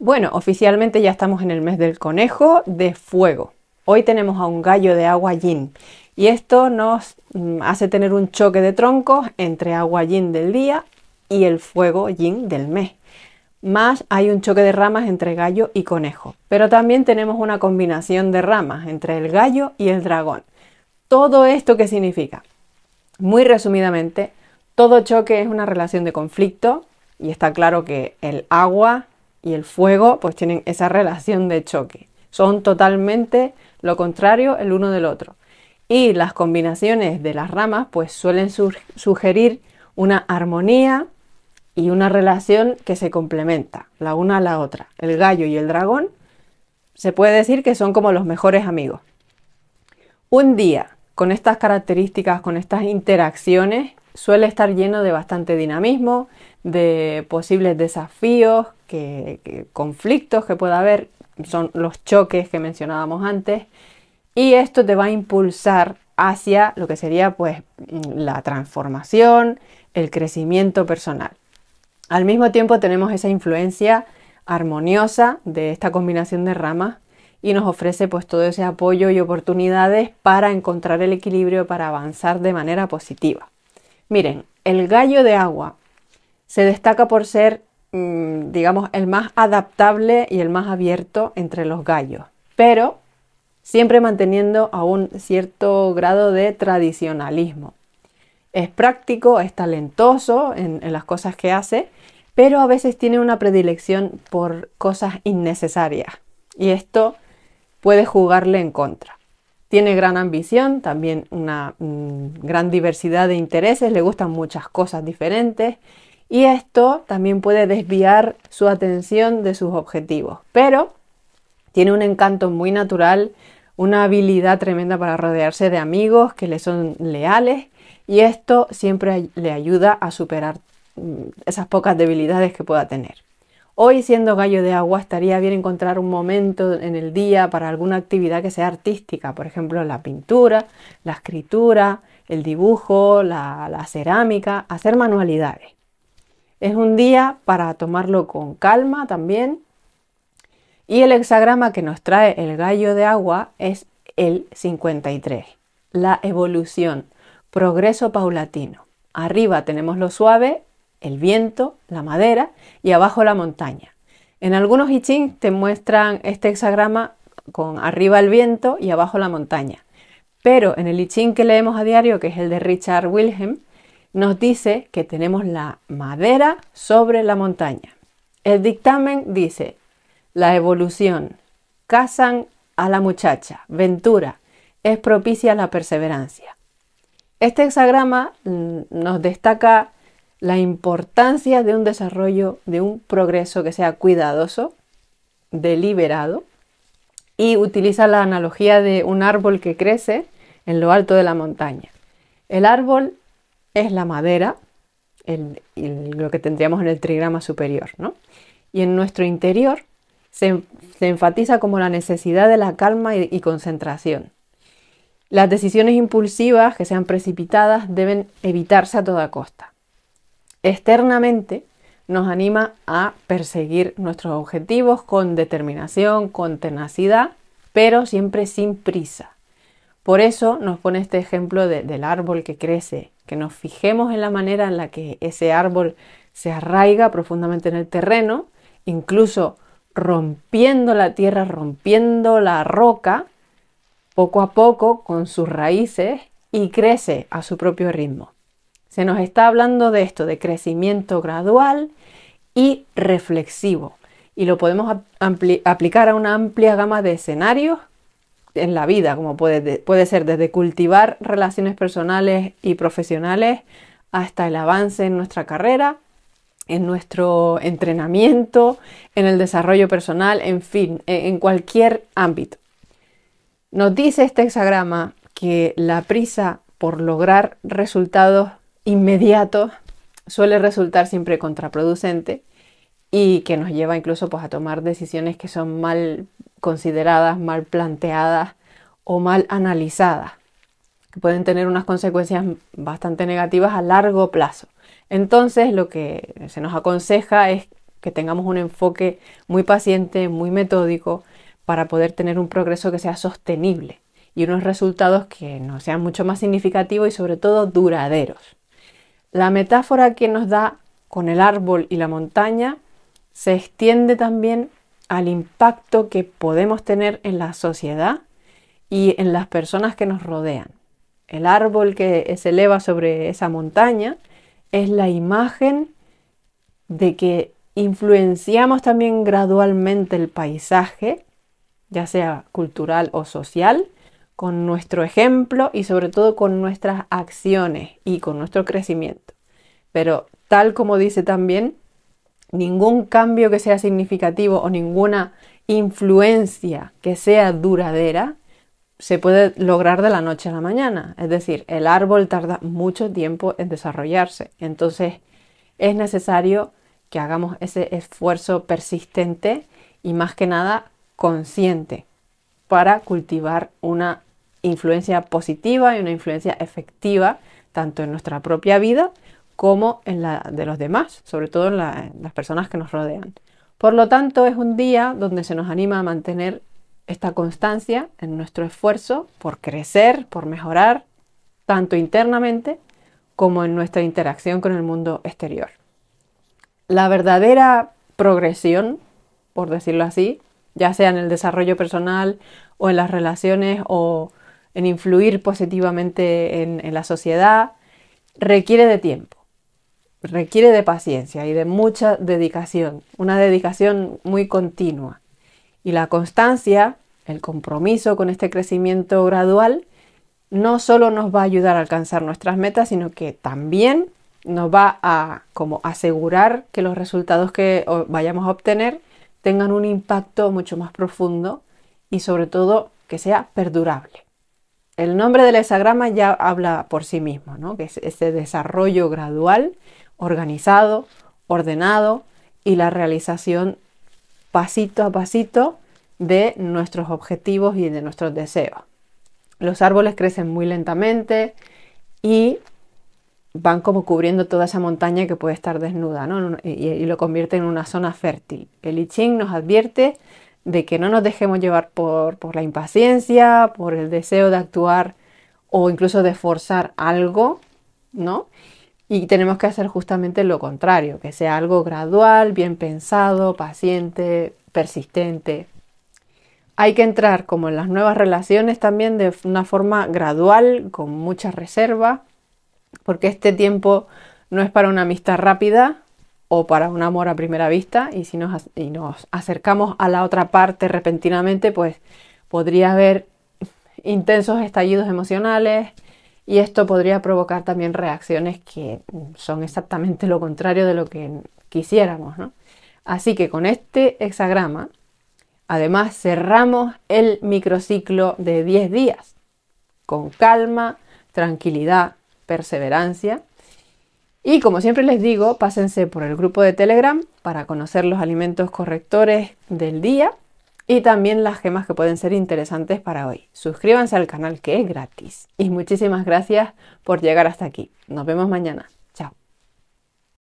Bueno, oficialmente ya estamos en el mes del conejo de fuego. Hoy tenemos a un gallo de agua yin y esto nos mm, hace tener un choque de troncos entre agua yin del día y el fuego yin del mes. Más hay un choque de ramas entre gallo y conejo. Pero también tenemos una combinación de ramas entre el gallo y el dragón. ¿Todo esto qué significa? Muy resumidamente, todo choque es una relación de conflicto y está claro que el agua y el fuego pues tienen esa relación de choque. Son totalmente lo contrario el uno del otro. Y las combinaciones de las ramas pues suelen sugerir una armonía y una relación que se complementa la una a la otra. El gallo y el dragón se puede decir que son como los mejores amigos. Un día con estas características, con estas interacciones, suele estar lleno de bastante dinamismo, de posibles desafíos que, conflictos que pueda haber, son los choques que mencionábamos antes, y esto te va a impulsar hacia lo que sería pues la transformación, el crecimiento personal. Al mismo tiempo tenemos esa influencia armoniosa de esta combinación de ramas y nos ofrece pues todo ese apoyo y oportunidades para encontrar el equilibrio para avanzar de manera positiva. Miren, el gallo de agua se destaca por ser Mm, digamos, el más adaptable y el más abierto entre los gallos, pero siempre manteniendo a un cierto grado de tradicionalismo. Es práctico, es talentoso en, las cosas que hace, pero a veces tiene una predilección por cosas innecesarias y esto puede jugarle en contra. Tiene gran ambición, también una mm, gran diversidad de intereses, le gustan muchas cosas diferentes y esto también puede desviar su atención de sus objetivos. Pero tiene un encanto muy natural, una habilidad tremenda para rodearse de amigos que le son leales y esto siempre le ayuda a superar mm, esas pocas debilidades que pueda tener. Hoy siendo gallo de agua estaría bien encontrar un momento en el día para alguna actividad que sea artística, por ejemplo la pintura, la escritura, el dibujo, la, la cerámica, hacer manualidades. Es un día para tomarlo con calma también. Y el hexagrama que nos trae el gallo de agua es el 53, la evolución, progreso paulatino. Arriba tenemos lo suave, el viento, la madera y abajo la montaña. En algunos I te muestran este hexagrama con arriba el viento y abajo la montaña. Pero en el I que leemos a diario, que es el de Richard Wilhelm, nos dice que tenemos la madera sobre la montaña. El dictamen dice, la evolución, casan a la muchacha, ventura, es propicia a la perseverancia. Este hexagrama mm, nos destaca la importancia de un desarrollo, de un progreso que sea cuidadoso, deliberado, y utiliza la analogía de un árbol que crece en lo alto de la montaña. El árbol es la madera, lo que tendríamos en el trigrama superior, ¿no? Y en nuestro interior se, enfatiza como la necesidad de la calma y, concentración. Las decisiones impulsivas, que sean precipitadas, deben evitarse a toda costa. Externamente nos anima a perseguir nuestros objetivos con determinación, con tenacidad, pero siempre sin prisa. Por eso nos pone este ejemplo del árbol que crece que nos fijemos en la manera en la que ese árbol se arraiga profundamente en el terreno, incluso rompiendo la tierra, rompiendo la roca, poco a poco con sus raíces y crece a su propio ritmo. Se nos está hablando de esto, de crecimiento gradual y reflexivo. Y lo podemos aplicar a una amplia gama de escenarios en la vida, como puede, puede ser desde cultivar relaciones personales y profesionales hasta el avance en nuestra carrera, en nuestro entrenamiento, en el desarrollo personal, en fin, e, en cualquier ámbito. Nos dice este hexagrama que la prisa por lograr resultados inmediatos suele resultar siempre contraproducente y que nos lleva incluso pues, a tomar decisiones que son mal consideradas, mal planteadas o mal analizadas, que pueden tener unas consecuencias bastante negativas a largo plazo. Entonces lo que se nos aconseja es que tengamos un enfoque muy paciente, muy metódico, para poder tener un progreso que sea sostenible y unos resultados que no sean mucho más significativos y sobre todo duraderos. La metáfora que nos da con el árbol y la montaña se extiende también al impacto que podemos tener en la sociedad y en las personas que nos rodean. El árbol que se eleva sobre esa montaña es la imagen de que influenciamos también gradualmente el paisaje, ya sea cultural o social, con nuestro ejemplo y sobre todo con nuestras acciones y con nuestro crecimiento. Pero tal como dice también ningún cambio que sea significativo o ninguna influencia que sea duradera se puede lograr de la noche a la mañana. Es decir, el árbol tarda mucho tiempo en desarrollarse. Entonces es necesario que hagamos ese esfuerzo persistente y más que nada consciente para cultivar una influencia positiva y una influencia efectiva tanto en nuestra propia vida como en la de los demás, sobre todo en, las personas que nos rodean. Por lo tanto, es un día donde se nos anima a mantener esta constancia en nuestro esfuerzo por crecer, por mejorar, tanto internamente como en nuestra interacción con el mundo exterior. La verdadera progresión, por decirlo así, ya sea en el desarrollo personal o en las relaciones o en influir positivamente en la sociedad, requiere de tiempo requiere de paciencia y de mucha dedicación, una dedicación muy continua. Y la constancia, el compromiso con este crecimiento gradual, no solo nos va a ayudar a alcanzar nuestras metas, sino que también nos va a como asegurar que los resultados que vayamos a obtener tengan un impacto mucho más profundo y sobre todo que sea perdurable. El nombre del exagrama ya habla por sí mismo, ¿no? que es ese desarrollo gradual, organizado, ordenado y la realización pasito a pasito de nuestros objetivos y de nuestros deseos. Los árboles crecen muy lentamente y van como cubriendo toda esa montaña que puede estar desnuda y, lo convierte en una zona fértil. El I Ching nos advierte de que no nos dejemos llevar por, por la impaciencia, por el deseo de actuar o incluso de forzar algo, ¿no? Y tenemos que hacer justamente lo contrario, que sea algo gradual, bien pensado, paciente, persistente. Hay que entrar como en las nuevas relaciones también de una forma gradual, con mucha reserva, porque este tiempo no es para una amistad rápida o para un amor a primera vista, y si nos, nos acercamos a la otra parte repentinamente, pues podría haber intensos estallidos emocionales, y esto podría provocar también reacciones que son exactamente lo contrario de lo que quisiéramos. Así que con este hexagrama, además cerramos el microciclo de 10 días con calma, tranquilidad, perseverancia. Y como siempre les digo, pásense por el grupo de Telegram para conocer los alimentos correctores del día y también las gemas que pueden ser interesantes para hoy. Suscríbanse al canal que es gratis. Y muchísimas gracias por llegar hasta aquí. Nos vemos mañana.